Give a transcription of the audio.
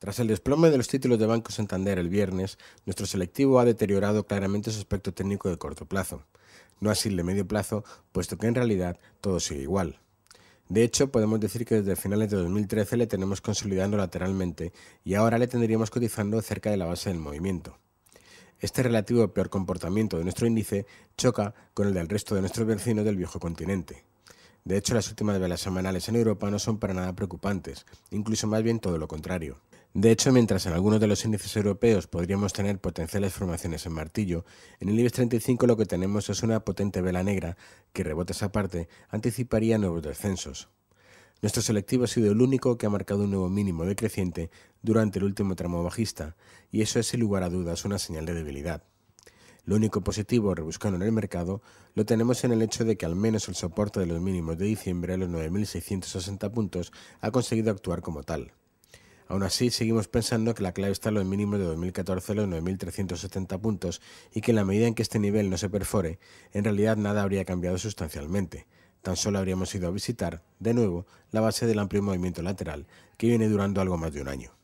Tras el desplome de los títulos de Banco Santander el viernes, nuestro selectivo ha deteriorado claramente su aspecto técnico de corto plazo, no así el de medio plazo, puesto que en realidad todo sigue igual. De hecho, podemos decir que desde finales de 2013 le tenemos consolidando lateralmente y ahora le tendríamos cotizando cerca de la base del movimiento. Este relativo peor comportamiento de nuestro índice choca con el del resto de nuestros vecinos del viejo continente. De hecho, las últimas velas semanales en Europa no son para nada preocupantes, incluso más bien todo lo contrario. De hecho, mientras en algunos de los índices europeos podríamos tener potenciales formaciones en martillo, en el IBEX 35 lo que tenemos es una potente vela negra que, rebotes aparte, anticiparía nuevos descensos. Nuestro selectivo ha sido el único que ha marcado un nuevo mínimo decreciente durante el último tramo bajista, y eso es sin lugar a dudas una señal de debilidad. Lo único positivo rebuscando en el mercado lo tenemos en el hecho de que al menos el soporte de los mínimos de diciembre a los 9.660 puntos ha conseguido actuar como tal. Aún así, seguimos pensando que la clave está en los mínimos de 2014, los 9.370 puntos, y que en la medida en que este nivel no se perfore, en realidad nada habría cambiado sustancialmente. Tan solo habríamos ido a visitar, de nuevo, la base del amplio movimiento lateral, que viene durando algo más de un año.